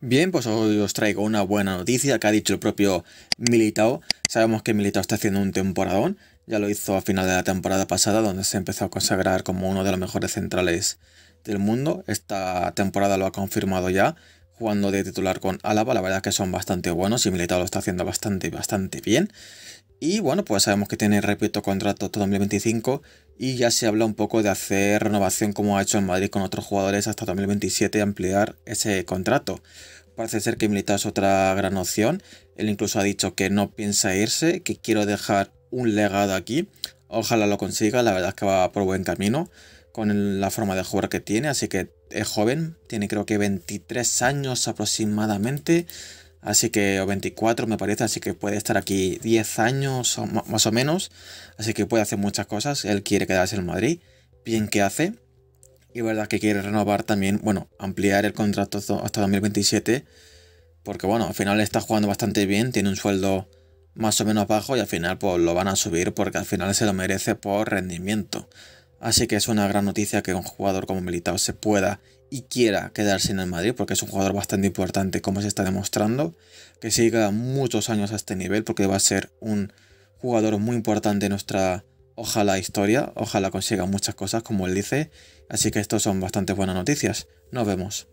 Bien, pues hoy os traigo una buena noticia que ha dicho el propio Militao. Sabemos que Militao está haciendo un temporadón, ya lo hizo a final de la temporada pasada, donde se empezó a consagrar como uno de los mejores centrales del mundo. Esta temporada lo ha confirmado ya, jugando de titular con Álava. La verdad que son bastante buenos y Militao lo está haciendo bastante, bastante bien. Y bueno, pues sabemos que tiene, repito, contrato hasta 2025 y ya se habla un poco de hacer renovación como ha hecho en Madrid con otros jugadores hasta 2027 y ampliar ese contrato. Parece ser que militar es otra gran opción. Él incluso ha dicho que no piensa irse, que quiero dejar un legado aquí. Ojalá lo consiga, la verdad es que va por buen camino con la forma de jugar que tiene, así que es joven, tiene creo que 23 años aproximadamente así que, o 24 me parece, así que puede estar aquí 10 años más o menos, así que puede hacer muchas cosas, él quiere quedarse en Madrid, bien que hace, y verdad que quiere renovar también, bueno, ampliar el contrato hasta 2027, porque bueno, al final está jugando bastante bien, tiene un sueldo más o menos bajo y al final pues lo van a subir porque al final se lo merece por rendimiento. Así que es una gran noticia que un jugador como Militao se pueda y quiera quedarse en el Madrid, porque es un jugador bastante importante, como se está demostrando, que siga muchos años a este nivel, porque va a ser un jugador muy importante en nuestra, ojalá, historia, ojalá consiga muchas cosas, como él dice, así que esto son bastante buenas noticias. Nos vemos.